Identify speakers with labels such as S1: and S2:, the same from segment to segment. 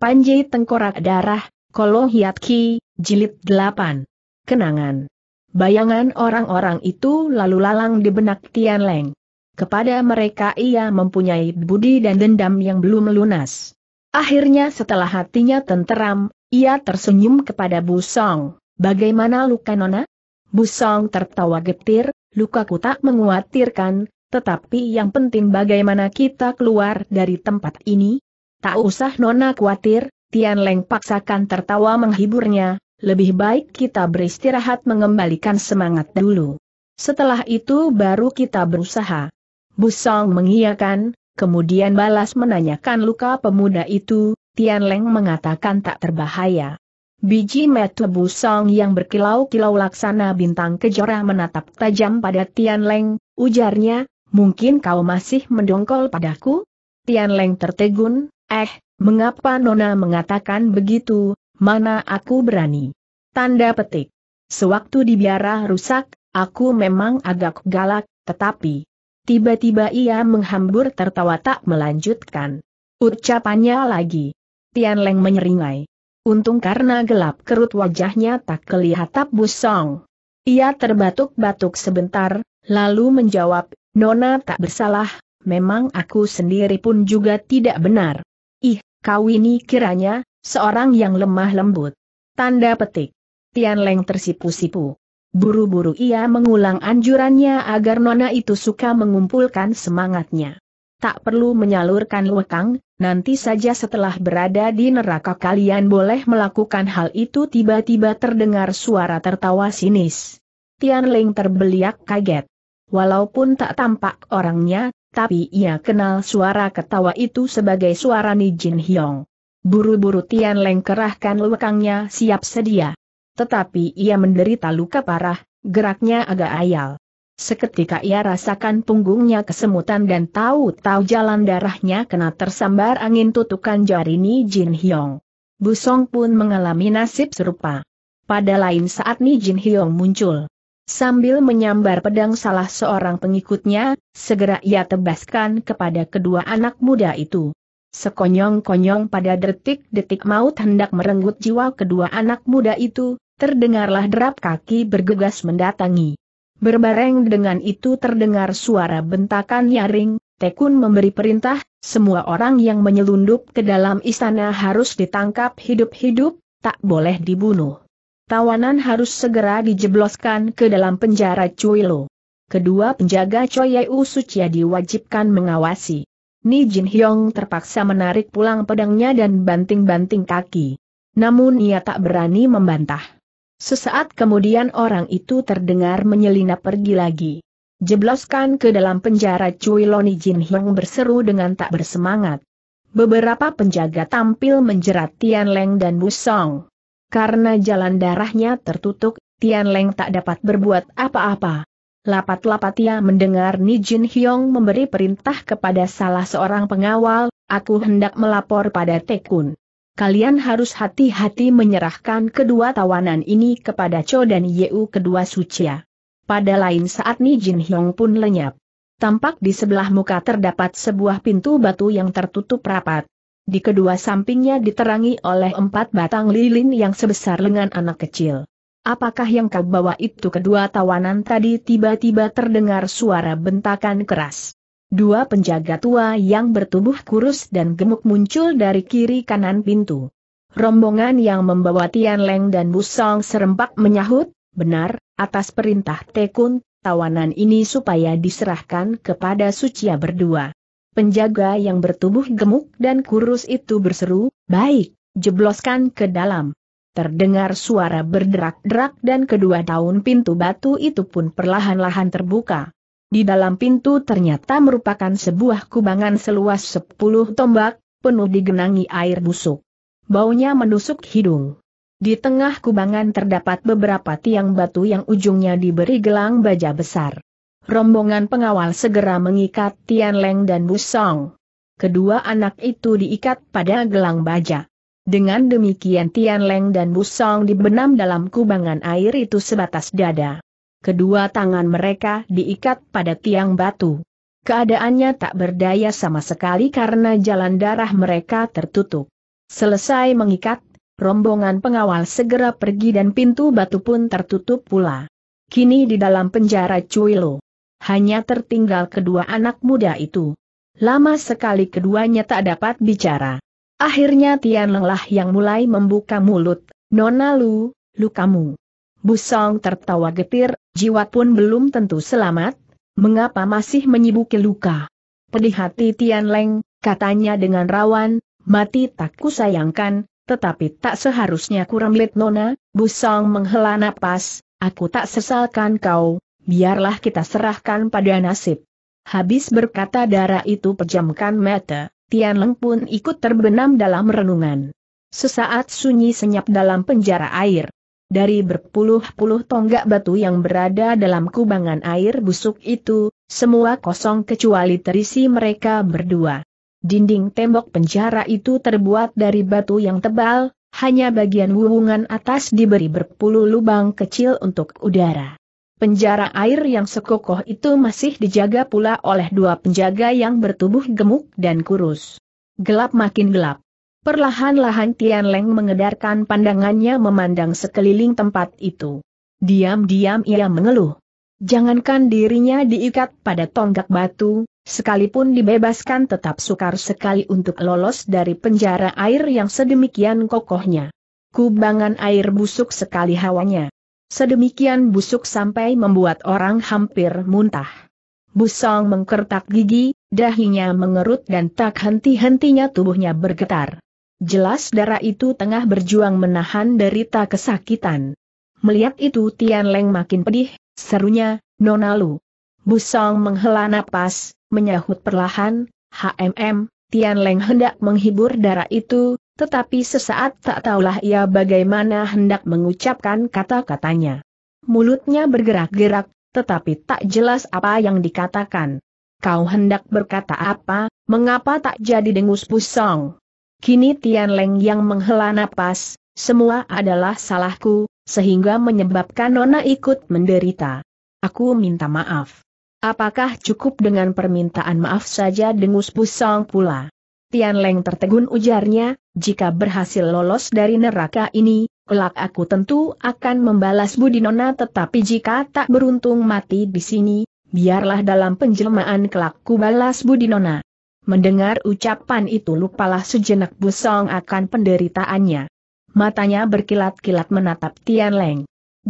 S1: Panji Tengkorak Darah, Kolo ki, Jilid 8. Kenangan. Bayangan orang-orang itu lalu lalang di benak Tian Leng. Kepada mereka ia mempunyai budi dan dendam yang belum lunas. Akhirnya setelah hatinya tenteram, ia tersenyum kepada Bu Song. Bagaimana luka Nona? Bu Song tertawa getir, lukaku tak menguatirkan, tetapi yang penting bagaimana kita keluar dari tempat ini? Tak usah Nona khawatir, Tian Leng paksakan tertawa menghiburnya, lebih baik kita beristirahat mengembalikan semangat dulu. Setelah itu baru kita berusaha. Busong mengiyakan, kemudian balas menanyakan luka pemuda itu, Tian Leng mengatakan tak terbahaya. Biji mata Busong yang berkilau-kilau laksana bintang kejora menatap tajam pada Tian Leng, ujarnya, mungkin kau masih mendongkol padaku? Tian Leng tertegun, Eh, mengapa Nona mengatakan begitu, mana aku berani? Tanda petik. Sewaktu di biara rusak, aku memang agak galak, tetapi... Tiba-tiba ia menghambur tertawa tak melanjutkan. Ucapannya lagi. Tian Leng menyeringai. Untung karena gelap kerut wajahnya tak kelihatan busong. Ia terbatuk-batuk sebentar, lalu menjawab, Nona tak bersalah, memang aku sendiri pun juga tidak benar. Ih, kau ini kiranya, seorang yang lemah lembut. Tanda petik. Tian Leng tersipu-sipu. Buru-buru ia mengulang anjurannya agar Nona itu suka mengumpulkan semangatnya. Tak perlu menyalurkan lekang, nanti saja setelah berada di neraka kalian boleh melakukan hal itu tiba-tiba terdengar suara tertawa sinis. Tian Leng terbeliak kaget. Walaupun tak tampak orangnya, tapi ia kenal suara ketawa itu sebagai suara Ni Jin Hyong. Buru-buru Tian Leng kerahkan lewekangnya siap sedia. Tetapi ia menderita luka parah, geraknya agak ayal. Seketika ia rasakan punggungnya kesemutan dan tahu-tahu jalan darahnya kena tersambar angin tutukan jari Ni Jin Hyong. Busong pun mengalami nasib serupa. Pada lain saat Ni Jin Hyong muncul, Sambil menyambar pedang salah seorang pengikutnya, segera ia tebaskan kepada kedua anak muda itu. Sekonyong-konyong pada detik-detik maut hendak merenggut jiwa kedua anak muda itu, terdengarlah derap kaki bergegas mendatangi. Berbareng dengan itu terdengar suara bentakan nyaring, Tekun memberi perintah, semua orang yang menyelundup ke dalam istana harus ditangkap hidup-hidup, tak boleh dibunuh tawanan harus segera dijebloskan ke dalam penjara Cui Lo. Kedua penjaga Choi Yu Sucia diwajibkan mengawasi. Ni Jin Hyong terpaksa menarik pulang pedangnya dan banting-banting kaki. Namun ia tak berani membantah. Sesaat kemudian orang itu terdengar menyelinap pergi lagi. Jebloskan ke dalam penjara Cui Lo Ni Jin Hyong berseru dengan tak bersemangat. Beberapa penjaga tampil menjerat Tian Leng dan Song. Karena jalan darahnya tertutup, Tian Leng tak dapat berbuat apa-apa. Lapat-lapat ia mendengar Ni Jin Hyong memberi perintah kepada salah seorang pengawal, aku hendak melapor pada Tekun. Kalian harus hati-hati menyerahkan kedua tawanan ini kepada Cho dan Yeu kedua suci. Ya. Pada lain saat Ni Jin Hyong pun lenyap. Tampak di sebelah muka terdapat sebuah pintu batu yang tertutup rapat. Di kedua sampingnya diterangi oleh empat batang lilin yang sebesar lengan anak kecil. Apakah yang kau bawa itu kedua tawanan tadi tiba-tiba terdengar suara bentakan keras. Dua penjaga tua yang bertubuh kurus dan gemuk muncul dari kiri kanan pintu. Rombongan yang membawa Tian Leng dan Busong serempak menyahut, benar, atas perintah Tekun, tawanan ini supaya diserahkan kepada Sucia berdua. Penjaga yang bertubuh gemuk dan kurus itu berseru, baik, jebloskan ke dalam. Terdengar suara berderak-derak dan kedua daun pintu batu itu pun perlahan-lahan terbuka. Di dalam pintu ternyata merupakan sebuah kubangan seluas 10 tombak, penuh digenangi air busuk. Baunya menusuk hidung. Di tengah kubangan terdapat beberapa tiang batu yang ujungnya diberi gelang baja besar rombongan pengawal segera mengikat Tian Leng dan Bu Song. Kedua anak itu diikat pada gelang baja. Dengan demikian Tian Leng dan Bu Song dibenam dalam kubangan air itu sebatas dada. Kedua tangan mereka diikat pada tiang batu. Keadaannya tak berdaya sama sekali karena jalan darah mereka tertutup. Selesai mengikat, rombongan pengawal segera pergi dan pintu batu pun tertutup pula. Kini di dalam penjara Cuilo, hanya tertinggal kedua anak muda itu. Lama sekali keduanya tak dapat bicara. Akhirnya Tian Leng yang mulai membuka mulut, Nona Lu, Lu kamu. Busong tertawa getir, jiwa pun belum tentu selamat, mengapa masih menyibuki luka. Pedih hati Tian Leng, katanya dengan rawan, mati tak kusayangkan, tetapi tak seharusnya kurang Nona, Busong menghela napas, aku tak sesalkan kau, biarlah kita serahkan pada nasib. Habis berkata darah itu pejamkan mata, Tian Leng pun ikut terbenam dalam renungan. Sesaat sunyi senyap dalam penjara air. Dari berpuluh-puluh tonggak batu yang berada dalam kubangan air busuk itu, semua kosong kecuali terisi mereka berdua. Dinding tembok penjara itu terbuat dari batu yang tebal, hanya bagian wuhungan atas diberi berpuluh lubang kecil untuk udara. Penjara air yang sekokoh itu masih dijaga pula oleh dua penjaga yang bertubuh gemuk dan kurus. Gelap makin gelap. Perlahan-lahan Tian Leng mengedarkan pandangannya memandang sekeliling tempat itu. Diam-diam ia mengeluh. Jangankan dirinya diikat pada tonggak batu, sekalipun dibebaskan tetap sukar sekali untuk lolos dari penjara air yang sedemikian kokohnya. Kubangan air busuk sekali hawanya. Sedemikian busuk sampai membuat orang hampir muntah. Busong mengkertak gigi, dahinya mengerut dan tak henti-hentinya tubuhnya bergetar. Jelas darah itu tengah berjuang menahan derita kesakitan. Melihat itu Tian Leng makin pedih, serunya, Nona Lu. Busong menghela napas, menyahut perlahan, HMM, Tian Leng hendak menghibur darah itu, tetapi sesaat tak tahulah ia bagaimana hendak mengucapkan kata-katanya. Mulutnya bergerak-gerak, tetapi tak jelas apa yang dikatakan. Kau hendak berkata apa, mengapa tak jadi dengus pusong? Kini Tian Leng yang menghela napas, semua adalah salahku, sehingga menyebabkan Nona ikut menderita. Aku minta maaf. Apakah cukup dengan permintaan maaf saja dengus pusong pula? Tian Leng tertegun ujarnya, jika berhasil lolos dari neraka ini, kelak aku tentu akan membalas budi nona tetapi jika tak beruntung mati di sini, biarlah dalam penjelmaan kelak ku balas budi nona. Mendengar ucapan itu lupalah sejenak busong akan penderitaannya. Matanya berkilat-kilat menatap Tian Leng.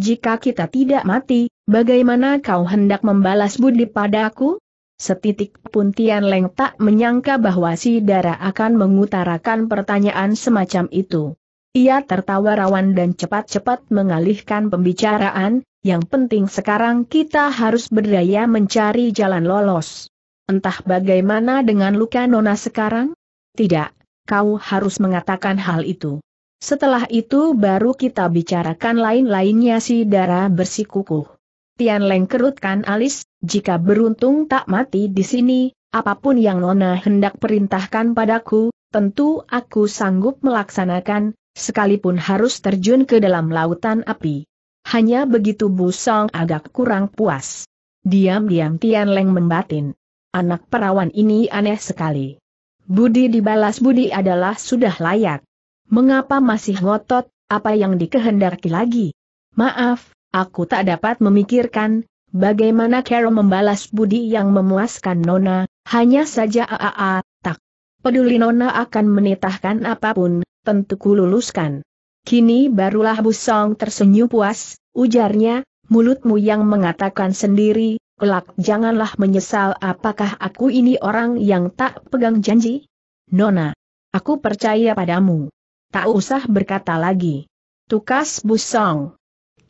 S1: Jika kita tidak mati, bagaimana kau hendak membalas budi padaku? Setitik pun Tian Leng tak menyangka bahwa si Dara akan mengutarakan pertanyaan semacam itu. Ia tertawa rawan dan cepat-cepat mengalihkan pembicaraan, yang penting sekarang kita harus berdaya mencari jalan lolos. Entah bagaimana dengan luka Nona sekarang? Tidak, kau harus mengatakan hal itu. Setelah itu baru kita bicarakan lain-lainnya si Dara bersikukuh. Tian Leng kerutkan alis, jika beruntung tak mati di sini, apapun yang Nona hendak perintahkan padaku, tentu aku sanggup melaksanakan, sekalipun harus terjun ke dalam lautan api. Hanya begitu Bu Song agak kurang puas. Diam-diam Tian Leng membatin. Anak perawan ini aneh sekali. Budi dibalas budi adalah sudah layak. Mengapa masih ngotot, apa yang dikehendaki lagi? Maaf, Aku tak dapat memikirkan, bagaimana Carol membalas budi yang memuaskan Nona, hanya saja aaa, tak. Peduli Nona akan menitahkan apapun, tentu kululuskan. Kini barulah Busong tersenyum puas, ujarnya, mulutmu yang mengatakan sendiri, kelak janganlah menyesal apakah aku ini orang yang tak pegang janji? Nona, aku percaya padamu. Tak usah berkata lagi. Tukas Busong.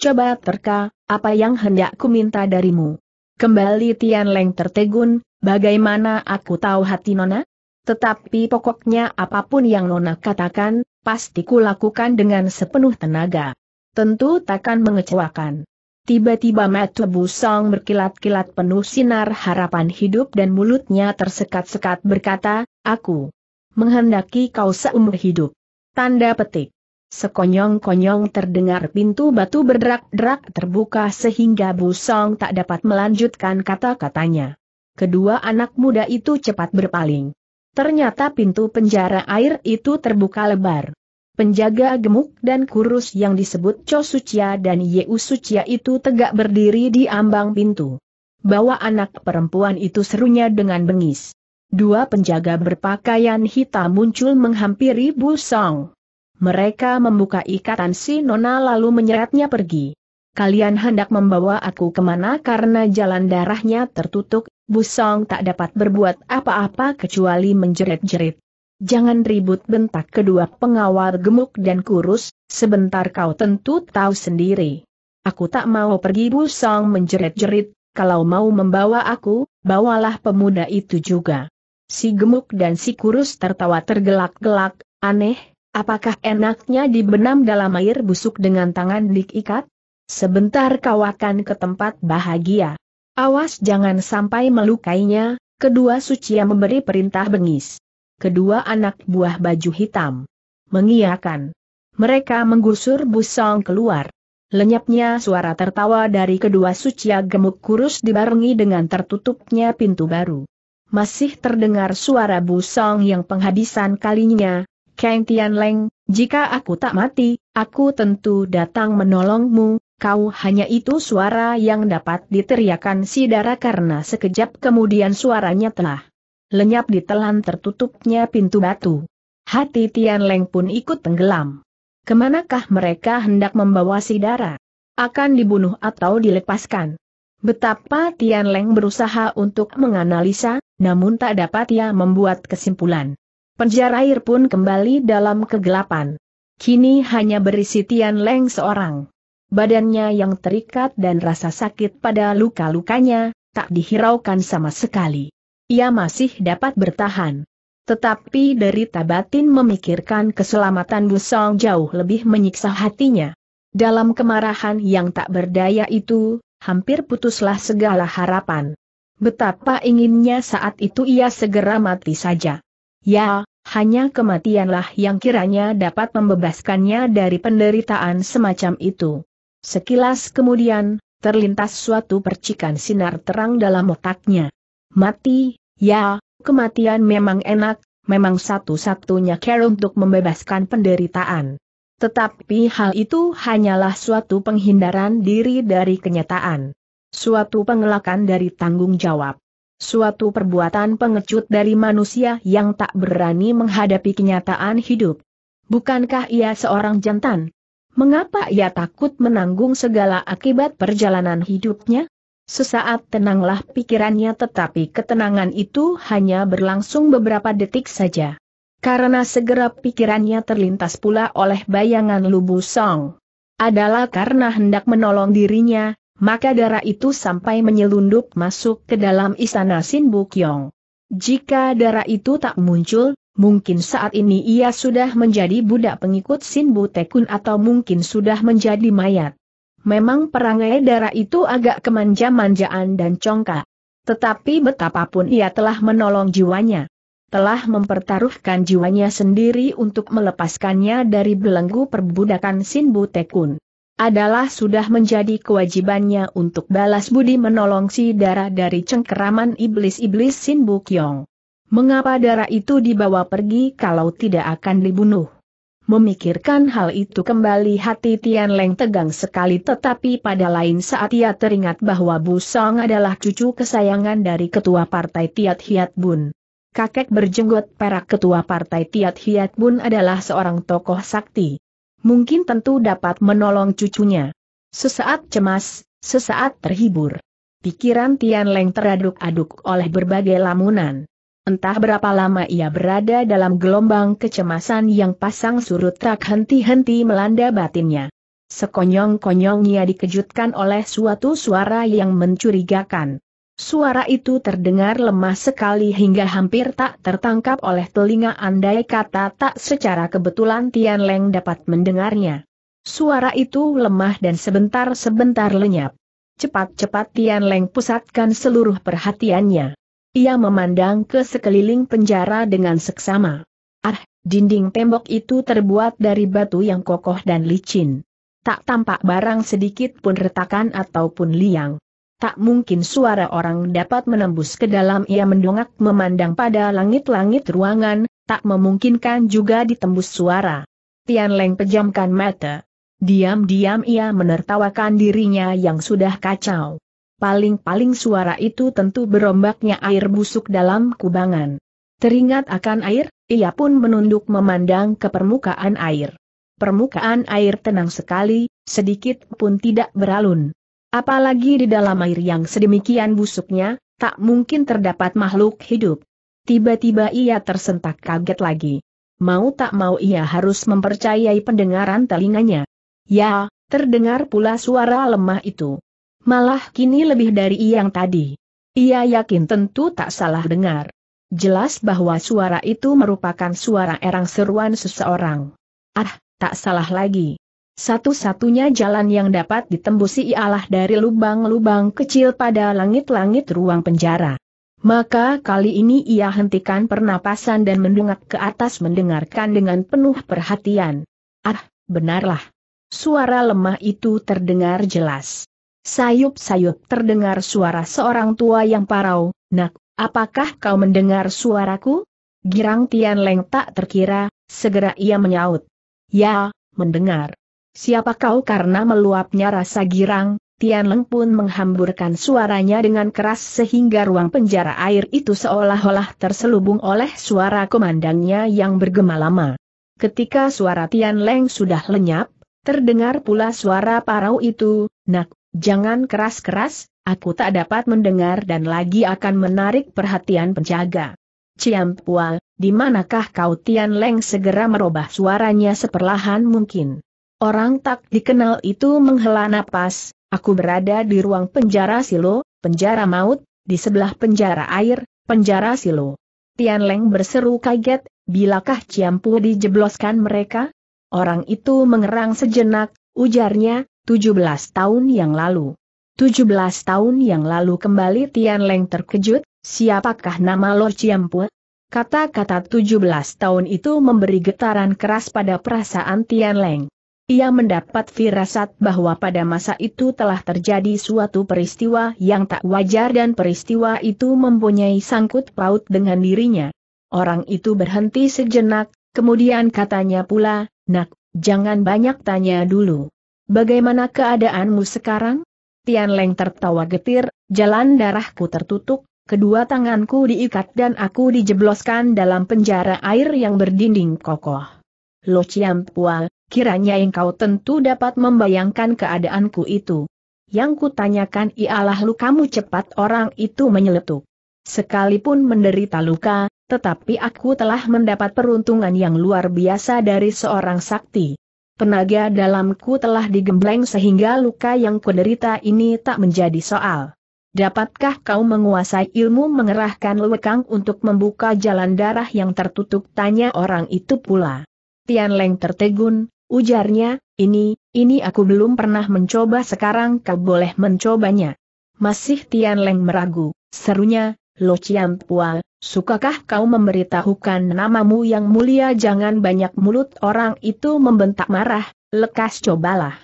S1: Coba terka, apa yang hendak ku minta darimu? Kembali Tian Leng tertegun, bagaimana aku tahu hati Nona? Tetapi pokoknya apapun yang Nona katakan, pasti ku lakukan dengan sepenuh tenaga. Tentu takkan mengecewakan. Tiba-tiba Matu busong berkilat-kilat penuh sinar harapan hidup dan mulutnya tersekat-sekat berkata, Aku menghendaki kau seumur hidup. Tanda petik. Sekonyong-konyong terdengar pintu batu berderak-derak terbuka sehingga Busong tak dapat melanjutkan kata-katanya. Kedua anak muda itu cepat berpaling. Ternyata pintu penjara air itu terbuka lebar. Penjaga gemuk dan kurus yang disebut Cho Sucia dan Yeu Sucia itu tegak berdiri di ambang pintu. Bawa anak perempuan itu serunya dengan bengis. Dua penjaga berpakaian hitam muncul menghampiri Busong. Mereka membuka ikatan si Nona lalu menyeretnya pergi. Kalian hendak membawa aku kemana karena jalan darahnya tertutup, Busong tak dapat berbuat apa-apa kecuali menjerit-jerit. Jangan ribut bentak kedua pengawal gemuk dan kurus, sebentar kau tentu tahu sendiri. Aku tak mau pergi Busong Song menjerit-jerit, kalau mau membawa aku, bawalah pemuda itu juga. Si gemuk dan si kurus tertawa tergelak-gelak, aneh, Apakah enaknya dibenam dalam air busuk dengan tangan diikat? Sebentar kau akan ke tempat bahagia. Awas jangan sampai melukainya, kedua suci yang memberi perintah bengis. Kedua anak buah baju hitam. Mengiakan. Mereka menggusur busong keluar. Lenyapnya suara tertawa dari kedua sucia gemuk kurus dibarengi dengan tertutupnya pintu baru. Masih terdengar suara busong yang penghabisan kalinya, Kang Tianleng, jika aku tak mati, aku tentu datang menolongmu, kau hanya itu suara yang dapat diteriakan si darah karena sekejap kemudian suaranya telah lenyap di telan tertutupnya pintu batu. Hati Tian Leng pun ikut tenggelam. Kemanakah mereka hendak membawa si darah? Akan dibunuh atau dilepaskan? Betapa Tian Leng berusaha untuk menganalisa, namun tak dapat ia membuat kesimpulan. Penjara air pun kembali dalam kegelapan. Kini hanya berisi Tian Leng seorang. Badannya yang terikat dan rasa sakit pada luka-lukanya, tak dihiraukan sama sekali. Ia masih dapat bertahan. Tetapi derita batin memikirkan keselamatan Busong jauh lebih menyiksa hatinya. Dalam kemarahan yang tak berdaya itu, hampir putuslah segala harapan. Betapa inginnya saat itu ia segera mati saja. Ya, hanya kematianlah yang kiranya dapat membebaskannya dari penderitaan semacam itu. Sekilas kemudian, terlintas suatu percikan sinar terang dalam otaknya. Mati, ya, kematian memang enak, memang satu-satunya cara untuk membebaskan penderitaan. Tetapi hal itu hanyalah suatu penghindaran diri dari kenyataan. Suatu pengelakan dari tanggung jawab. Suatu perbuatan pengecut dari manusia yang tak berani menghadapi kenyataan hidup. Bukankah ia seorang jantan? Mengapa ia takut menanggung segala akibat perjalanan hidupnya? Sesaat tenanglah pikirannya tetapi ketenangan itu hanya berlangsung beberapa detik saja. Karena segera pikirannya terlintas pula oleh bayangan Lubu Song. Adalah karena hendak menolong dirinya, maka darah itu sampai menyelundup masuk ke dalam istana Sin Bukyong. Jika darah itu tak muncul, mungkin saat ini ia sudah menjadi budak pengikut Sin Tekun atau mungkin sudah menjadi mayat. Memang perangai darah itu agak kemanja-manjaan dan congkak. Tetapi betapapun ia telah menolong jiwanya. Telah mempertaruhkan jiwanya sendiri untuk melepaskannya dari belenggu perbudakan Sin Tekun adalah sudah menjadi kewajibannya untuk balas budi menolong si darah dari cengkeraman iblis-iblis Sin Bukyong. Mengapa darah itu dibawa pergi kalau tidak akan dibunuh? Memikirkan hal itu kembali hati Tian Leng tegang sekali tetapi pada lain saat ia teringat bahwa Bu Song adalah cucu kesayangan dari ketua partai Tiat Hiat Bun. Kakek berjenggot perak ketua partai Tiat Hiat Bun adalah seorang tokoh sakti mungkin tentu dapat menolong cucunya. Sesaat cemas, sesaat terhibur. Pikiran Tian Leng teraduk-aduk oleh berbagai lamunan. Entah berapa lama ia berada dalam gelombang kecemasan yang pasang surut tak henti-henti melanda batinnya. sekonyong konyong ia dikejutkan oleh suatu suara yang mencurigakan. Suara itu terdengar lemah sekali hingga hampir tak tertangkap oleh telinga andai kata tak secara kebetulan Tian Leng dapat mendengarnya. Suara itu lemah dan sebentar-sebentar lenyap. Cepat-cepat Tian Leng pusatkan seluruh perhatiannya. Ia memandang ke sekeliling penjara dengan seksama. Ah, dinding tembok itu terbuat dari batu yang kokoh dan licin. Tak tampak barang sedikit pun retakan ataupun liang. Tak mungkin suara orang dapat menembus ke dalam ia mendongak memandang pada langit-langit ruangan, tak memungkinkan juga ditembus suara. Tian Leng pejamkan mata. Diam-diam ia menertawakan dirinya yang sudah kacau. Paling-paling suara itu tentu berombaknya air busuk dalam kubangan. Teringat akan air, ia pun menunduk memandang ke permukaan air. Permukaan air tenang sekali, sedikit pun tidak beralun. Apalagi di dalam air yang sedemikian busuknya, tak mungkin terdapat makhluk hidup. Tiba-tiba ia tersentak kaget lagi. Mau tak mau ia harus mempercayai pendengaran telinganya. Ya, terdengar pula suara lemah itu. Malah kini lebih dari yang tadi. Ia yakin tentu tak salah dengar. Jelas bahwa suara itu merupakan suara erang seruan seseorang. Ah, tak salah lagi. Satu-satunya jalan yang dapat ditembusi ialah dari lubang-lubang kecil pada langit-langit ruang penjara. Maka kali ini ia hentikan pernapasan dan mendungak ke atas mendengarkan dengan penuh perhatian. Ah, benarlah. Suara lemah itu terdengar jelas. Sayup-sayup terdengar suara seorang tua yang parau, nak, apakah kau mendengar suaraku? Girang Tian Leng tak terkira, segera ia menyaut. Ya, mendengar. Siapa kau karena meluapnya rasa girang, Tian Leng pun menghamburkan suaranya dengan keras sehingga ruang penjara air itu seolah-olah terselubung oleh suara komandannya yang bergema lama. Ketika suara Tian Leng sudah lenyap, terdengar pula suara parau itu, nak, jangan keras-keras, aku tak dapat mendengar dan lagi akan menarik perhatian penjaga. Ciampua, di manakah kau Tian Leng segera merubah suaranya seperlahan mungkin. Orang tak dikenal itu menghela napas, aku berada di ruang penjara silo, penjara maut, di sebelah penjara air, penjara silo. Tian Leng berseru kaget, bilakah Ciampu dijebloskan mereka? Orang itu mengerang sejenak, ujarnya, 17 tahun yang lalu. 17 tahun yang lalu kembali Tian Leng terkejut, siapakah nama lo Ciampu? Kata-kata 17 tahun itu memberi getaran keras pada perasaan Tian Leng. Ia mendapat firasat bahwa pada masa itu telah terjadi suatu peristiwa yang tak wajar dan peristiwa itu mempunyai sangkut paut dengan dirinya. Orang itu berhenti sejenak, kemudian katanya pula, Nak, jangan banyak tanya dulu. Bagaimana keadaanmu sekarang? Tian Leng tertawa getir, jalan darahku tertutup, kedua tanganku diikat dan aku dijebloskan dalam penjara air yang berdinding kokoh. Lo Chiam Pua, kiranya engkau tentu dapat membayangkan keadaanku itu. Yang kutanyakan ialah lukamu cepat orang itu menyeletuk. Sekalipun menderita luka, tetapi aku telah mendapat peruntungan yang luar biasa dari seorang sakti. Penaga dalamku telah digembleng sehingga luka yang kuderita ini tak menjadi soal. Dapatkah kau menguasai ilmu mengerahkan lewekang untuk membuka jalan darah yang tertutup? Tanya orang itu pula. Tian Leng tertegun, Ujarnya, ini, ini aku belum pernah mencoba sekarang kau boleh mencobanya. Masih Tian Leng meragu, serunya, Lo Chiam Pua, sukakah kau memberitahukan namamu yang mulia jangan banyak mulut orang itu membentak marah, lekas cobalah.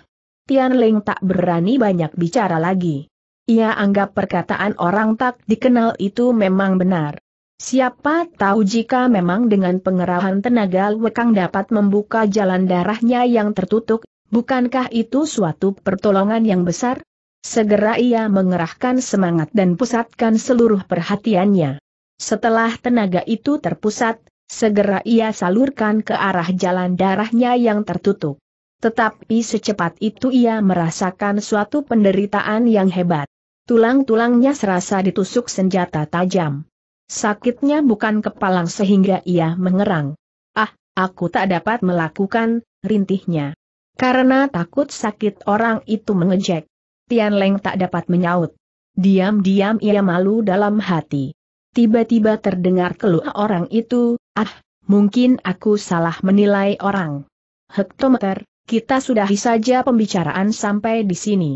S1: Tian Leng tak berani banyak bicara lagi. Ia anggap perkataan orang tak dikenal itu memang benar. Siapa tahu jika memang dengan pengerahan tenaga Wekang dapat membuka jalan darahnya yang tertutup, bukankah itu suatu pertolongan yang besar? Segera ia mengerahkan semangat dan pusatkan seluruh perhatiannya. Setelah tenaga itu terpusat, segera ia salurkan ke arah jalan darahnya yang tertutup. Tetapi secepat itu ia merasakan suatu penderitaan yang hebat. Tulang-tulangnya serasa ditusuk senjata tajam. Sakitnya bukan kepalang sehingga ia mengerang. Ah, aku tak dapat melakukan, rintihnya. Karena takut sakit orang itu mengejek. Tian Leng tak dapat menyaut. Diam-diam ia malu dalam hati. Tiba-tiba terdengar keluh orang itu, ah, mungkin aku salah menilai orang. Hektometer, kita sudahi saja pembicaraan sampai di sini.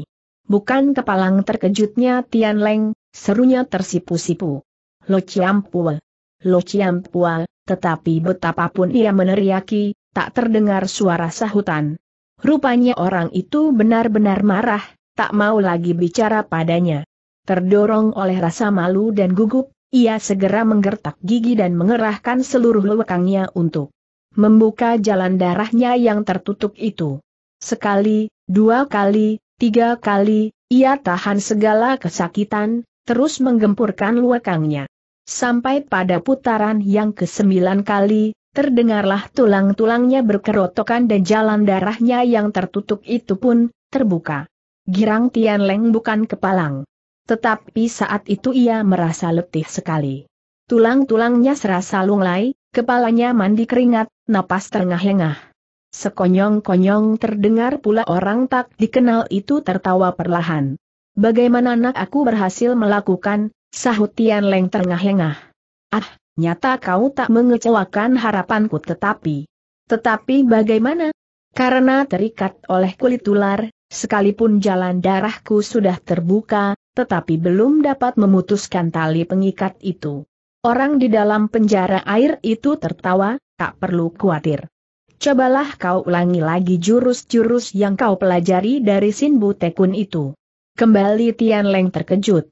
S1: Bukan kepalang terkejutnya Tian Leng, serunya tersipu-sipu. Lo Ciampua. Lo Ciampua, tetapi betapapun ia meneriaki, tak terdengar suara sahutan. Rupanya orang itu benar-benar marah, tak mau lagi bicara padanya. Terdorong oleh rasa malu dan gugup, ia segera menggertak gigi dan mengerahkan seluruh lewekangnya untuk membuka jalan darahnya yang tertutup itu. Sekali, dua kali, tiga kali, ia tahan segala kesakitan, terus menggempurkan lewekangnya. Sampai pada putaran yang kesembilan kali, terdengarlah tulang-tulangnya berkerotokan dan jalan darahnya yang tertutup itu pun terbuka. Girang Tian Leng bukan kepalang. Tetapi saat itu ia merasa letih sekali. Tulang-tulangnya serasa lunglai, kepalanya mandi keringat, napas tengah lengah. Sekonyong-konyong terdengar pula orang tak dikenal itu tertawa perlahan. Bagaimana nak aku berhasil melakukan, Sahut Tian Leng terengah-engah. Ah, nyata kau tak mengecewakan harapanku tetapi. Tetapi bagaimana? Karena terikat oleh kulit ular, sekalipun jalan darahku sudah terbuka, tetapi belum dapat memutuskan tali pengikat itu. Orang di dalam penjara air itu tertawa, tak perlu khawatir. Cobalah kau ulangi lagi jurus-jurus yang kau pelajari dari Sinbu Tekun itu. Kembali Tian Leng terkejut.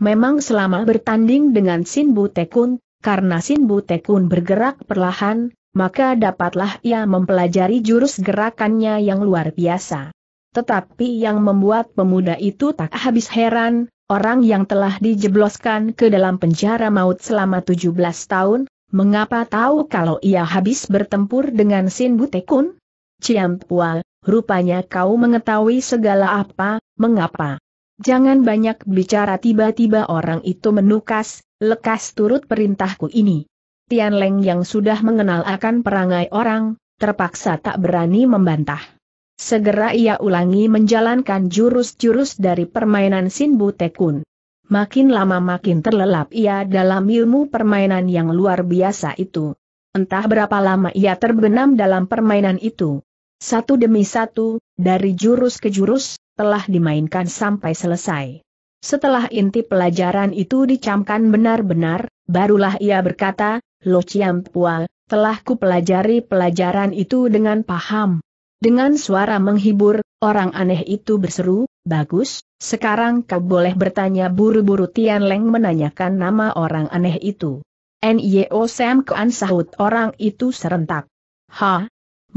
S1: Memang selama bertanding dengan Sin Butekun, karena Sin Butekun bergerak perlahan, maka dapatlah ia mempelajari jurus gerakannya yang luar biasa. Tetapi yang membuat pemuda itu tak habis heran, orang yang telah dijebloskan ke dalam penjara maut selama 17 tahun, mengapa tahu kalau ia habis bertempur dengan Sin Butekun? Ciampual, rupanya kau mengetahui segala apa, mengapa? Jangan banyak bicara tiba-tiba orang itu menukas, lekas turut perintahku ini. Tian Leng yang sudah mengenal akan perangai orang, terpaksa tak berani membantah. Segera ia ulangi menjalankan jurus-jurus dari permainan Sinbu Tekun. Makin lama makin terlelap ia dalam ilmu permainan yang luar biasa itu. Entah berapa lama ia terbenam dalam permainan itu. Satu demi satu, dari jurus ke jurus, telah dimainkan sampai selesai. Setelah inti pelajaran itu dicamkan benar-benar, barulah ia berkata, Lo Chiam Pua, telah kupelajari pelajaran itu dengan paham. Dengan suara menghibur, orang aneh itu berseru, bagus, sekarang kau boleh bertanya buru-buru Tian Leng menanyakan nama orang aneh itu. N.Y.O. Sam Kuan sahut orang itu serentak. Ha,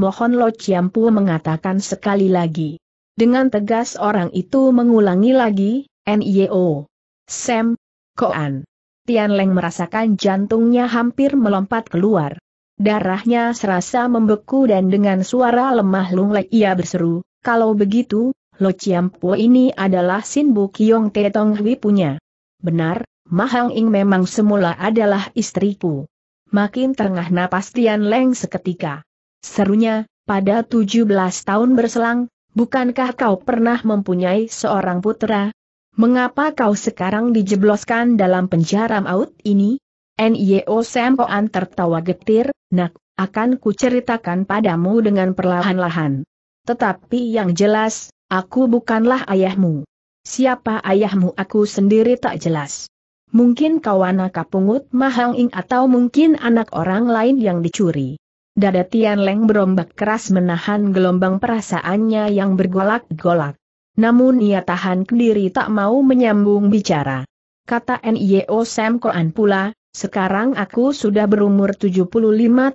S1: mohon Lo Chiam Pua mengatakan sekali lagi. Dengan tegas orang itu mengulangi lagi, NIO. Sam, Koan. Tian Leng merasakan jantungnya hampir melompat keluar. Darahnya serasa membeku dan dengan suara lemah lunglek ia berseru, kalau begitu, Lo Chiampo ini adalah Sin Bu Kiong Te Tong Hui punya. Benar, Mahang Ing memang semula adalah istriku. Makin terengah napas Tian Leng seketika. Serunya, pada 17 tahun berselang, Bukankah kau pernah mempunyai seorang putra? Mengapa kau sekarang dijebloskan dalam penjara maut ini? N.I.O. Sempoan tertawa getir, nak, akan kuceritakan padamu dengan perlahan-lahan. Tetapi yang jelas, aku bukanlah ayahmu. Siapa ayahmu aku sendiri tak jelas. Mungkin kau anak kapungut mahang ing atau mungkin anak orang lain yang dicuri. Dada Tian Leng berombak keras menahan gelombang perasaannya yang bergolak-golak. Namun ia tahan kendiri tak mau menyambung bicara. Kata N.I.O. Sam Koan pula, sekarang aku sudah berumur 75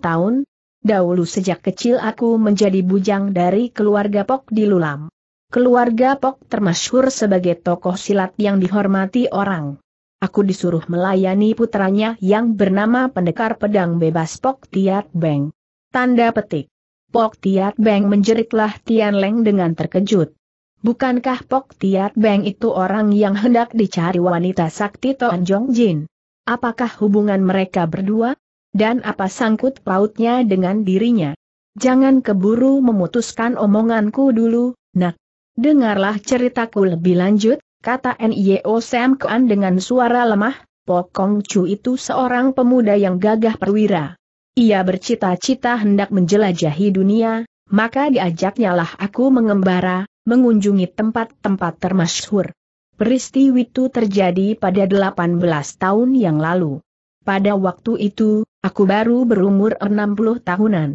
S1: tahun. Dahulu sejak kecil aku menjadi bujang dari keluarga Pok di Lulam. Keluarga Pok termasyhur sebagai tokoh silat yang dihormati orang. Aku disuruh melayani putranya yang bernama pendekar pedang bebas Pok Tiat Beng. Tanda petik. Pok Tiat Beng menjeritlah Tian Leng dengan terkejut. Bukankah Pok Tiat Beng itu orang yang hendak dicari wanita sakti Toan Jong Jin? Apakah hubungan mereka berdua? Dan apa sangkut pautnya dengan dirinya? Jangan keburu memutuskan omonganku dulu, nak. Dengarlah ceritaku lebih lanjut, kata N.I.O. Sam Kuan dengan suara lemah, Pok Kong Chu itu seorang pemuda yang gagah perwira. Ia bercita-cita hendak menjelajahi dunia, maka diajaknyalah aku mengembara, mengunjungi tempat-tempat termasyhur. Peristiwa itu terjadi pada 18 tahun yang lalu. Pada waktu itu, aku baru berumur 60 tahunan.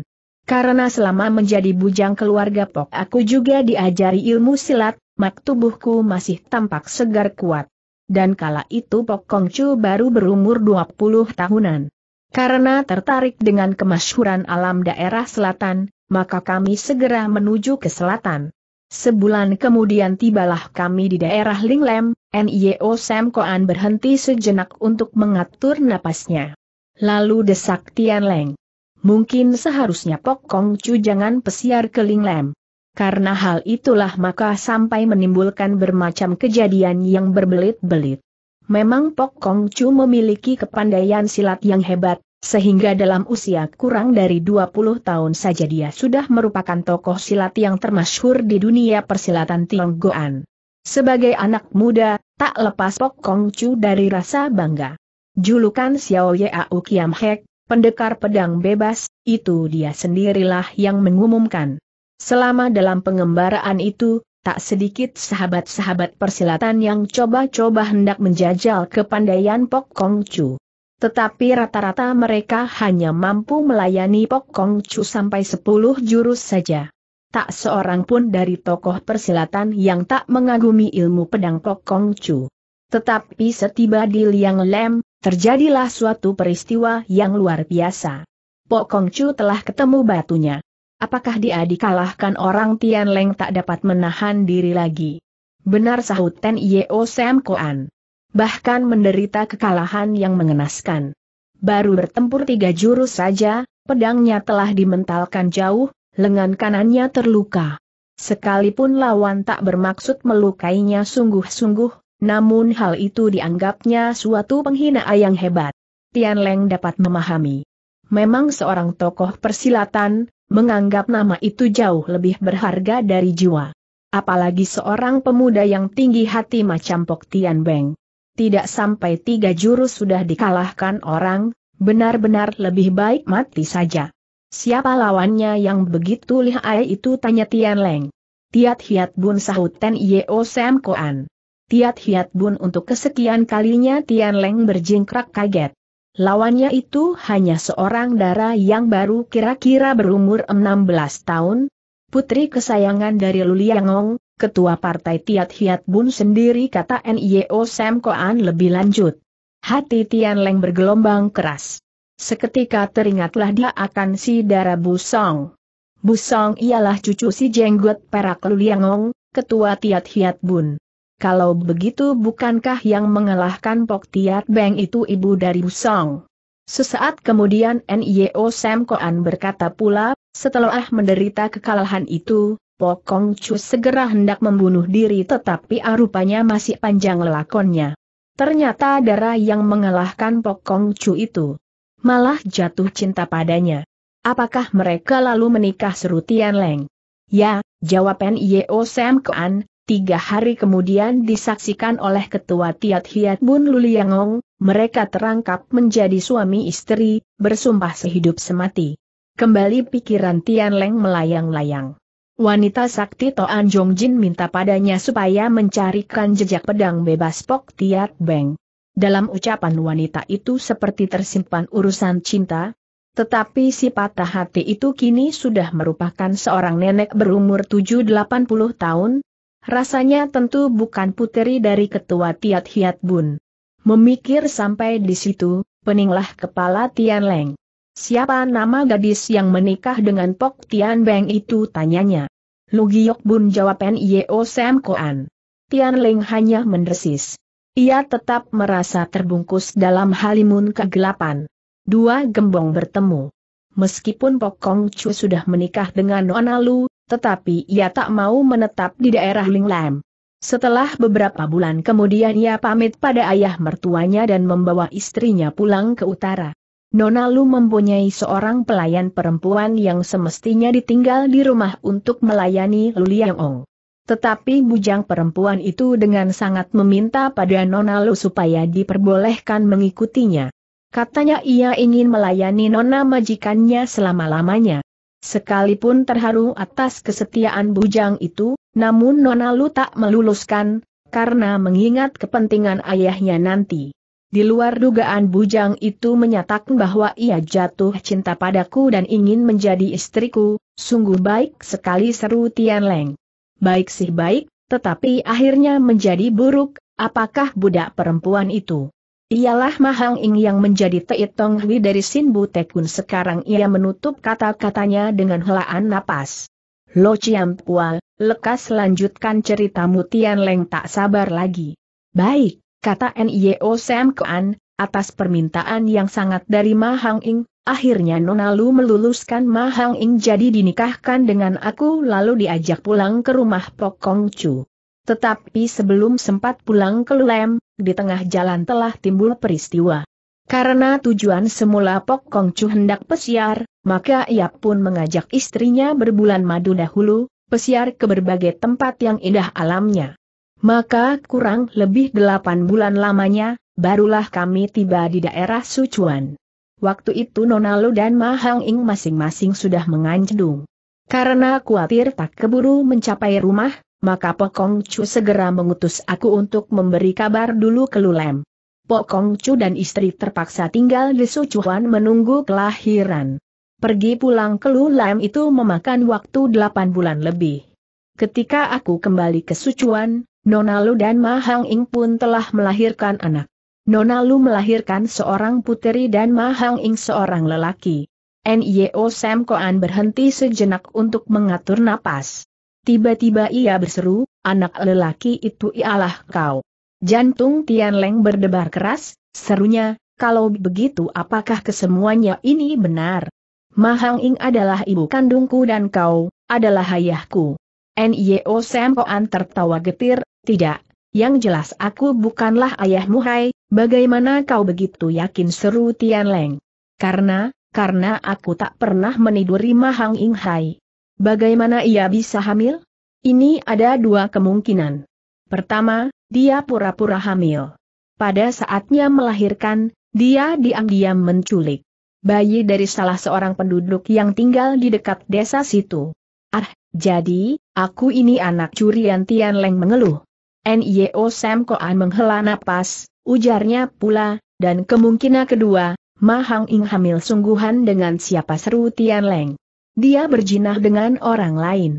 S1: Karena selama menjadi bujang keluarga Pok aku juga diajari ilmu silat, mak tubuhku masih tampak segar kuat. Dan kala itu Pok Kongcu baru berumur 20 tahunan. Karena tertarik dengan kemasyhuran alam daerah selatan, maka kami segera menuju ke selatan. Sebulan kemudian tibalah kami di daerah Linglem, NIO Sam Koan berhenti sejenak untuk mengatur napasnya. Lalu desak Tian Leng. Mungkin seharusnya Pok Kong Chu jangan pesiar ke Linglem. Karena hal itulah maka sampai menimbulkan bermacam kejadian yang berbelit-belit. Memang Pok Kong Chu memiliki kepandaian silat yang hebat, sehingga dalam usia kurang dari 20 tahun saja dia sudah merupakan tokoh silat yang termasyhur di dunia persilatan Tionggoan. Sebagai anak muda, tak lepas Pok Kong Chu dari rasa bangga. Julukan Xiao Au Kiam Hek, pendekar pedang bebas, itu dia sendirilah yang mengumumkan. Selama dalam pengembaraan itu, Tak sedikit sahabat-sahabat persilatan yang coba-coba hendak menjajal kepandaian Pok Kong Chu. Tetapi rata-rata mereka hanya mampu melayani Pok Kong Chu sampai 10 jurus saja. Tak seorang pun dari tokoh persilatan yang tak mengagumi ilmu pedang Pok Kong Chu. Tetapi setiba di Liang Lem, terjadilah suatu peristiwa yang luar biasa. Pok Kong Chu telah ketemu batunya. Apakah dia dikalahkan orang Tian Leng tak dapat menahan diri lagi? Benar sahut Ten Yeo Sam Koan. Bahkan menderita kekalahan yang mengenaskan. Baru bertempur tiga jurus saja, pedangnya telah dimentalkan jauh, lengan kanannya terluka. Sekalipun lawan tak bermaksud melukainya sungguh-sungguh, namun hal itu dianggapnya suatu penghinaan yang hebat. Tian Leng dapat memahami. Memang seorang tokoh persilatan, menganggap nama itu jauh lebih berharga dari jiwa. Apalagi seorang pemuda yang tinggi hati macam Pok Tian Beng. Tidak sampai tiga jurus sudah dikalahkan orang, benar-benar lebih baik mati saja. Siapa lawannya yang begitu lihai itu tanya Tian Leng. Tiat Hiat Bun sahut Ten Yeo Sam Koan. Tiat Hiat Bun untuk kesekian kalinya Tian Leng berjingkrak kaget. Lawannya itu hanya seorang dara yang baru kira-kira berumur 16 tahun, putri kesayangan dari Luliangong, ketua partai Tiat Hiat Bun sendiri kata NIO Sam Koan lebih lanjut. Hati Tian Leng bergelombang keras. Seketika teringatlah dia akan si dara Busong. Busong ialah cucu si jenggot perak Luliangong, ketua Tiat Hiat Bun. Kalau begitu bukankah yang mengalahkan Pok Tiat Beng itu ibu dari Busong? Sesaat kemudian N.I.O. Sam Koan berkata pula, setelah ah menderita kekalahan itu, Pok Kong Chu segera hendak membunuh diri tetapi arupanya ah masih panjang lelakonnya. Ternyata darah yang mengalahkan Pok Kong Chu itu malah jatuh cinta padanya. Apakah mereka lalu menikah Serutian Leng? Ya, jawab N.I.O. Sam Koan, Tiga hari kemudian disaksikan oleh Ketua Tiat Hiat Bun Luliangong, mereka terangkap menjadi suami istri, bersumpah sehidup semati. Kembali pikiran Tian Leng melayang-layang. Wanita sakti Toan Jong Jin minta padanya supaya mencarikan jejak pedang bebas Pok Tiat Beng. Dalam ucapan wanita itu seperti tersimpan urusan cinta, tetapi si patah hati itu kini sudah merupakan seorang nenek berumur 7-80 tahun, Rasanya tentu bukan puteri dari ketua Tiat Hiat Bun. Memikir sampai di situ, peninglah kepala Tian Leng. Siapa nama gadis yang menikah dengan Pok Tian Beng itu tanyanya. Lugiok Bun jawab N.I.O. Sam Koan. Tian Leng hanya mendesis. Ia tetap merasa terbungkus dalam halimun kegelapan. Dua gembong bertemu. Meskipun Pok Kong Chu sudah menikah dengan Nona Lu, tetapi ia tak mau menetap di daerah Linglam. Setelah beberapa bulan kemudian ia pamit pada ayah mertuanya dan membawa istrinya pulang ke utara. Nona Lu mempunyai seorang pelayan perempuan yang semestinya ditinggal di rumah untuk melayani Lu Liang Tetapi bujang perempuan itu dengan sangat meminta pada Nona Lu supaya diperbolehkan mengikutinya. Katanya ia ingin melayani Nona majikannya selama-lamanya. Sekalipun terharu atas kesetiaan bujang itu, namun Nona Lu tak meluluskan, karena mengingat kepentingan ayahnya nanti. Di luar dugaan bujang itu menyatakan bahwa ia jatuh cinta padaku dan ingin menjadi istriku, sungguh baik sekali seru Tian Leng. Baik sih baik, tetapi akhirnya menjadi buruk, apakah budak perempuan itu? Ialah Mahang Ing yang menjadi Teit Tong Hui dari Sin Tekun. sekarang ia menutup kata-katanya dengan helaan napas. Lo Chiam Pual, lekas lanjutkan ceritamu Tian Leng tak sabar lagi. Baik, kata N.I.O. Sam Kuan, atas permintaan yang sangat dari Mahang Ing, akhirnya Nona Lu meluluskan Mahang Ing jadi dinikahkan dengan aku lalu diajak pulang ke rumah Pokong Chu. Tetapi sebelum sempat pulang ke Lem, di tengah jalan telah timbul peristiwa. Karena tujuan semula Pok Kong Chu hendak pesiar, maka ia pun mengajak istrinya berbulan madu dahulu, pesiar ke berbagai tempat yang indah alamnya. Maka kurang lebih delapan bulan lamanya, barulah kami tiba di daerah Sucuan. Waktu itu Nonalo dan Mahang Ing masing-masing sudah mengandung. Karena khawatir tak keburu mencapai rumah, maka Pokong Chu segera mengutus aku untuk memberi kabar dulu ke Lulem. Pokong Chu dan istri terpaksa tinggal di Sucuan menunggu kelahiran. Pergi pulang ke Lulem itu memakan waktu 8 bulan lebih. Ketika aku kembali ke Sucuan, Nona Lu dan Ma Hang Ing pun telah melahirkan anak. Nona Lu melahirkan seorang putri dan Ma Hang Ing seorang lelaki. NYO Sam Koan berhenti sejenak untuk mengatur napas. Tiba-tiba ia berseru, anak lelaki itu ialah kau. Jantung Tian Leng berdebar keras, serunya, kalau begitu apakah kesemuanya ini benar? Mahang Ing adalah ibu kandungku dan kau, adalah ayahku. N.Y.O. Sempoan tertawa getir, tidak, yang jelas aku bukanlah ayahmu hai, bagaimana kau begitu yakin seru Tian Leng? Karena, karena aku tak pernah meniduri Mahang Ing hai. Bagaimana ia bisa hamil? Ini ada dua kemungkinan. Pertama, dia pura-pura hamil. Pada saatnya melahirkan, dia diam-diam menculik bayi dari salah seorang penduduk yang tinggal di dekat desa situ. Ah, jadi, aku ini anak curian Tian Leng mengeluh. Nio Sam Koan menghela napas, ujarnya pula, dan kemungkinan kedua, Mahang Ing hamil sungguhan dengan siapa seru Tian Leng. Dia berjinah dengan orang lain.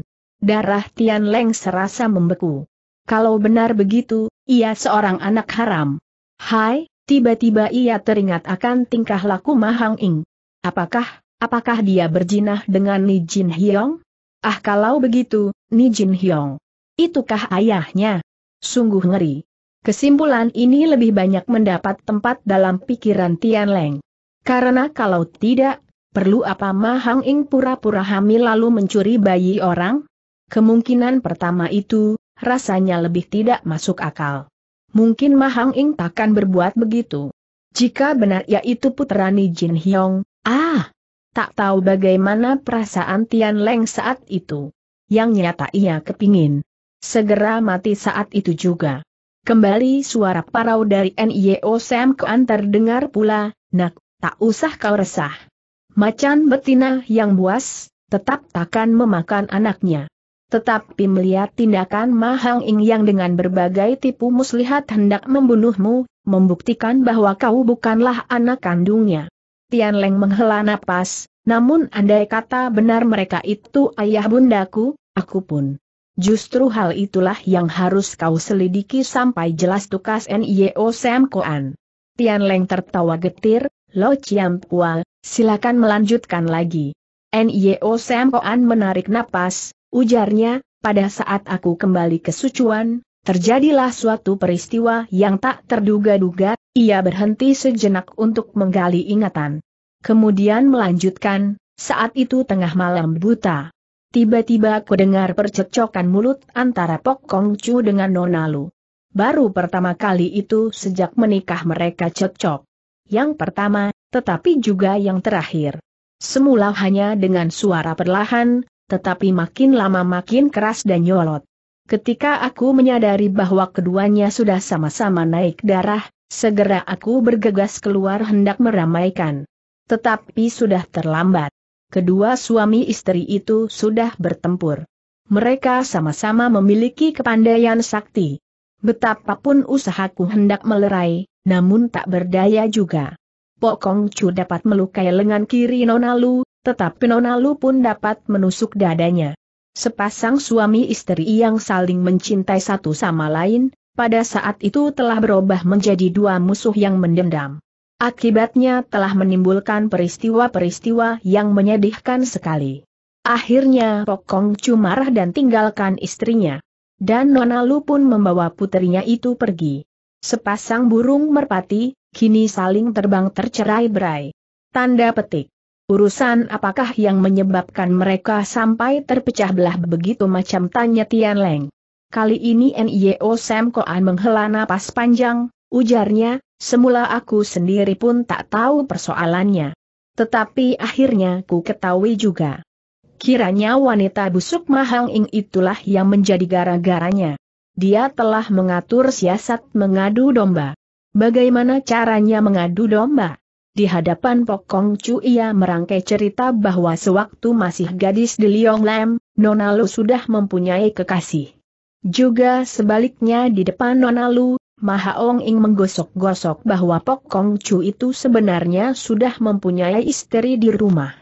S1: Darah Tian Leng serasa membeku. Kalau benar begitu, ia seorang anak haram. Hai, tiba-tiba ia teringat akan tingkah laku Mahang Ing. Apakah, apakah dia berjinah dengan Ni Jin Hyong? Ah kalau begitu, Ni Jin Hyong. Itukah ayahnya? Sungguh ngeri. Kesimpulan ini lebih banyak mendapat tempat dalam pikiran Tian Leng. Karena kalau tidak, Perlu apa mahang Ing pura-pura hamil lalu mencuri bayi orang? Kemungkinan pertama itu, rasanya lebih tidak masuk akal. Mungkin mahang Ing takkan berbuat begitu. Jika benar yaitu putrani Jin Hyong, ah! Tak tahu bagaimana perasaan Tian Leng saat itu. Yang nyata ia kepingin. Segera mati saat itu juga. Kembali suara parau dari NIO Sam antar dengar pula, nak, tak usah kau resah. Macan betina yang buas, tetap takkan memakan anaknya. Tetapi melihat tindakan Mahang Ing yang dengan berbagai tipu muslihat hendak membunuhmu, membuktikan bahwa kau bukanlah anak kandungnya. Tian Leng menghela napas, namun andai kata benar mereka itu ayah bundaku, aku pun. Justru hal itulah yang harus kau selidiki sampai jelas tukas NIO Sam Koan. Tian Leng tertawa getir, Lo Chiam Pua, silakan melanjutkan lagi. Nio Sempoan menarik napas, ujarnya, pada saat aku kembali ke Sucuan, terjadilah suatu peristiwa yang tak terduga-duga, ia berhenti sejenak untuk menggali ingatan. Kemudian melanjutkan, saat itu tengah malam buta. Tiba-tiba aku dengar percecokan mulut antara Pok Kong Chu dengan Nonalu. Baru pertama kali itu sejak menikah mereka cocok. Yang pertama, tetapi juga yang terakhir. Semula hanya dengan suara perlahan, tetapi makin lama makin keras dan nyolot. Ketika aku menyadari bahwa keduanya sudah sama-sama naik darah, segera aku bergegas keluar hendak meramaikan. Tetapi sudah terlambat. Kedua suami istri itu sudah bertempur. Mereka sama-sama memiliki kepandaian sakti. Betapapun usahaku hendak melerai, namun tak berdaya juga. Pok Kong Chu dapat melukai lengan kiri Nonalu, tetapi Nonalu pun dapat menusuk dadanya. Sepasang suami istri yang saling mencintai satu sama lain, pada saat itu telah berubah menjadi dua musuh yang mendendam. Akibatnya telah menimbulkan peristiwa-peristiwa yang menyedihkan sekali. Akhirnya Pok Kong Chu marah dan tinggalkan istrinya. Dan Nonalu pun membawa putrinya itu pergi. Sepasang burung merpati, kini saling terbang tercerai-berai. Tanda petik. Urusan apakah yang menyebabkan mereka sampai terpecah belah begitu macam tanya Tian Leng. Kali ini NIO Sam Koan menghela napas panjang, ujarnya, semula aku sendiri pun tak tahu persoalannya. Tetapi akhirnya ku ketahui juga. Kiranya wanita busuk Mahang Ing itulah yang menjadi gara-garanya. Dia telah mengatur siasat mengadu domba. Bagaimana caranya mengadu domba? Di hadapan Pok Kong Chu ia merangkai cerita bahwa sewaktu masih gadis di Liong Lam, Nona Lu sudah mempunyai kekasih. Juga sebaliknya di depan Nona Lu, Maha Ong Ing menggosok-gosok bahwa Pok Kong Chu itu sebenarnya sudah mempunyai istri di rumah.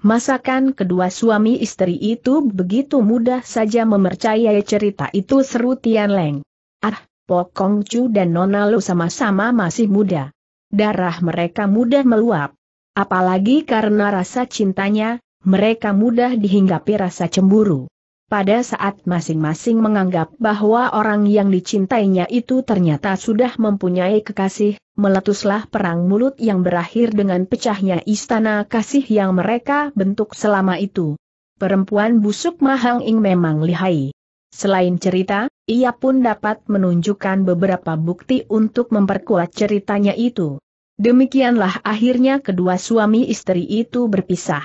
S1: Masakan kedua suami istri itu begitu mudah saja memercayai cerita itu seru Tian Leng. Ah, Pokong Chu dan Nona Lu sama-sama masih muda. Darah mereka mudah meluap. Apalagi karena rasa cintanya, mereka mudah dihinggapi rasa cemburu. Pada saat masing-masing menganggap bahwa orang yang dicintainya itu ternyata sudah mempunyai kekasih, meletuslah perang mulut yang berakhir dengan pecahnya istana kasih yang mereka bentuk selama itu. Perempuan busuk Mahang Ing memang lihai. Selain cerita, ia pun dapat menunjukkan beberapa bukti untuk memperkuat ceritanya itu. Demikianlah akhirnya kedua suami istri itu berpisah.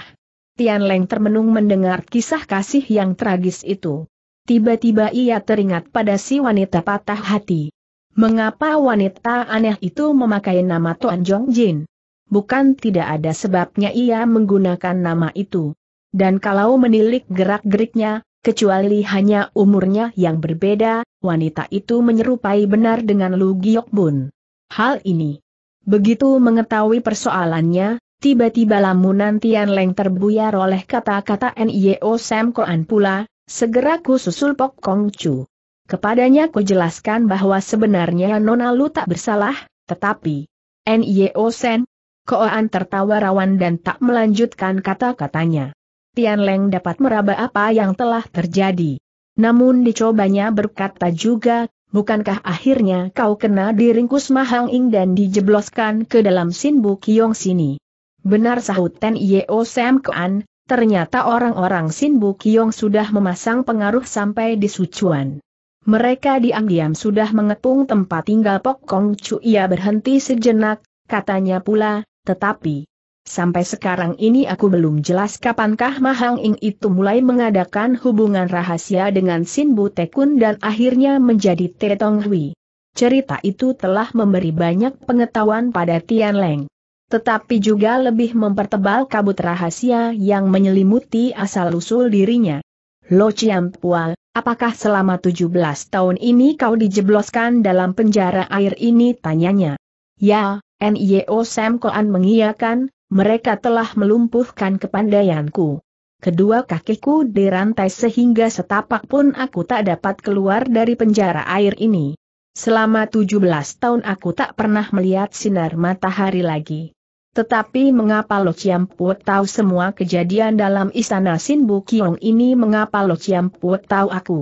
S1: Tian Leng termenung mendengar kisah kasih yang tragis itu. Tiba-tiba ia teringat pada si wanita patah hati. Mengapa wanita aneh itu memakai nama Tuan Jong Jin? Bukan tidak ada sebabnya ia menggunakan nama itu. Dan kalau menilik gerak-geriknya, Kecuali hanya umurnya yang berbeda, wanita itu menyerupai benar dengan Lu Giok Bun. Hal ini. Begitu mengetahui persoalannya, tiba-tiba lamunan Tian Leng terbuyar oleh kata-kata N.I.O. Sam Koan pula, segera ku susul Pok Kong Chu. Kepadanya ku jelaskan bahwa sebenarnya Nona Lu tak bersalah, tetapi N.I.O. Sam Koan tertawa rawan dan tak melanjutkan kata-katanya. Tian Leng dapat meraba apa yang telah terjadi. Namun dicobanya berkata juga, bukankah akhirnya kau kena diringkus Mahang Ing dan dijebloskan ke dalam Sinbu Kiong sini? Benar sahut Ten Yeo Sam Kuan, ternyata orang-orang Sinbu Kiong sudah memasang pengaruh sampai di Sucuan. Mereka diam-diam sudah mengepung tempat tinggal Pok Kong Chu ia berhenti sejenak, katanya pula, tetapi, Sampai sekarang ini aku belum jelas kapankah Mahang Ing itu mulai mengadakan hubungan rahasia dengan Sin Bu Tekun dan akhirnya menjadi Tetong Hui. Cerita itu telah memberi banyak pengetahuan pada Tian Leng. Tetapi juga lebih mempertebal kabut rahasia yang menyelimuti asal-usul dirinya. Lo Chiam Pua, apakah selama 17 tahun ini kau dijebloskan dalam penjara air ini tanyanya? Ya, Nio Sam Koan mengiyakan, mereka telah melumpuhkan kepandaianku. Kedua kakiku dirantai sehingga setapak pun aku tak dapat keluar dari penjara air ini. Selama 17 tahun aku tak pernah melihat sinar matahari lagi. Tetapi mengapa Lo Chiampu tahu semua kejadian dalam istana Sinbu Kiong ini mengapa Lo Chiampu tahu aku?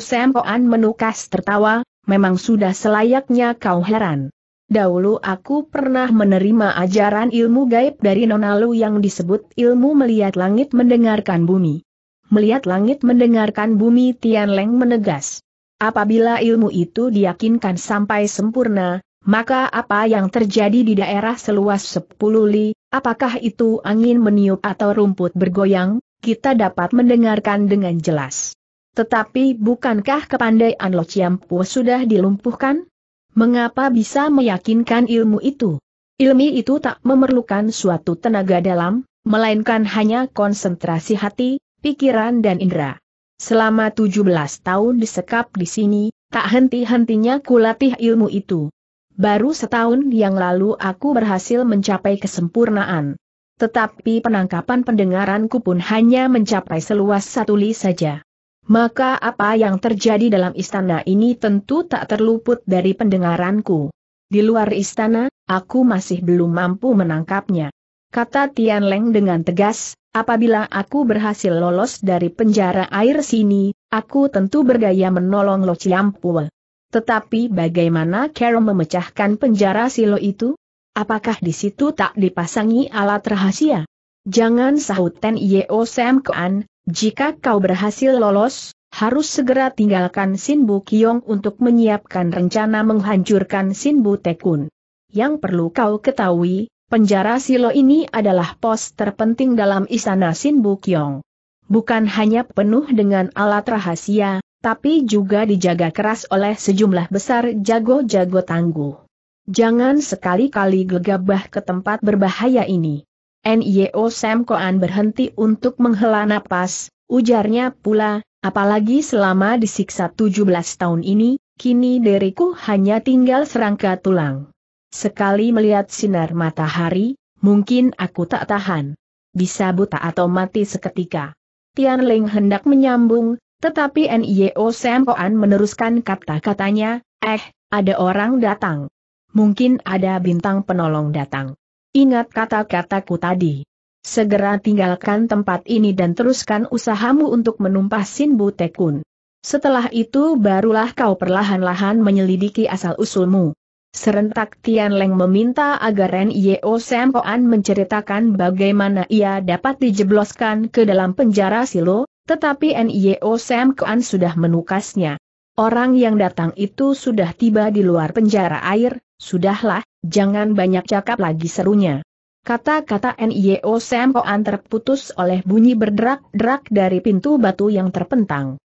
S1: Sam Koan menukas tertawa, memang sudah selayaknya kau heran. Dahulu aku pernah menerima ajaran ilmu gaib dari Nonalu yang disebut ilmu melihat langit mendengarkan bumi. Melihat langit mendengarkan bumi Tian Leng menegas. Apabila ilmu itu diyakinkan sampai sempurna, maka apa yang terjadi di daerah seluas 10 li, apakah itu angin meniup atau rumput bergoyang, kita dapat mendengarkan dengan jelas. Tetapi bukankah kepandaian Lo Chiampu sudah dilumpuhkan? Mengapa bisa meyakinkan ilmu itu? Ilmu itu tak memerlukan suatu tenaga dalam, melainkan hanya konsentrasi hati, pikiran dan indera. Selama 17 tahun disekap di sini, tak henti-hentinya kulatih ilmu itu. Baru setahun yang lalu aku berhasil mencapai kesempurnaan. Tetapi penangkapan pendengaranku pun hanya mencapai seluas satu li saja maka apa yang terjadi dalam istana ini tentu tak terluput dari pendengaranku. Di luar istana, aku masih belum mampu menangkapnya. Kata Tian Leng dengan tegas, apabila aku berhasil lolos dari penjara air sini, aku tentu berdaya menolong Lo Ciampue. Tetapi bagaimana Carol memecahkan penjara silo itu? Apakah di situ tak dipasangi alat rahasia? Jangan sahut Ten Yeo Sam Kuan, jika kau berhasil lolos, harus segera tinggalkan Sinbu Kiong untuk menyiapkan rencana menghancurkan Sinbu Tekun. Yang perlu kau ketahui, penjara Silo ini adalah pos terpenting dalam istana Sinbu Kiong. Bukan hanya penuh dengan alat rahasia, tapi juga dijaga keras oleh sejumlah besar jago-jago tangguh. Jangan sekali-kali gegabah ke tempat berbahaya ini. NIO Sam Koan berhenti untuk menghela napas, ujarnya pula, apalagi selama disiksa 17 tahun ini, kini diriku hanya tinggal serangka tulang. Sekali melihat sinar matahari, mungkin aku tak tahan. Bisa buta atau mati seketika. Tian Ling hendak menyambung, tetapi NIO Sam Koan meneruskan kata-katanya, eh, ada orang datang. Mungkin ada bintang penolong datang. Ingat kata-kataku tadi. Segera tinggalkan tempat ini dan teruskan usahamu untuk menumpas Sinbu Tekun. Setelah itu barulah kau perlahan-lahan menyelidiki asal-usulmu. Serentak Tian Leng meminta agar Ren Yeo Sam Koan menceritakan bagaimana ia dapat dijebloskan ke dalam penjara silo, tetapi Ren Yeo Sam Koan sudah menukasnya. Orang yang datang itu sudah tiba di luar penjara air, sudahlah, Jangan banyak cakap lagi serunya. Kata-kata NIO Sam Koan terputus oleh bunyi berderak-derak dari pintu batu yang terpentang.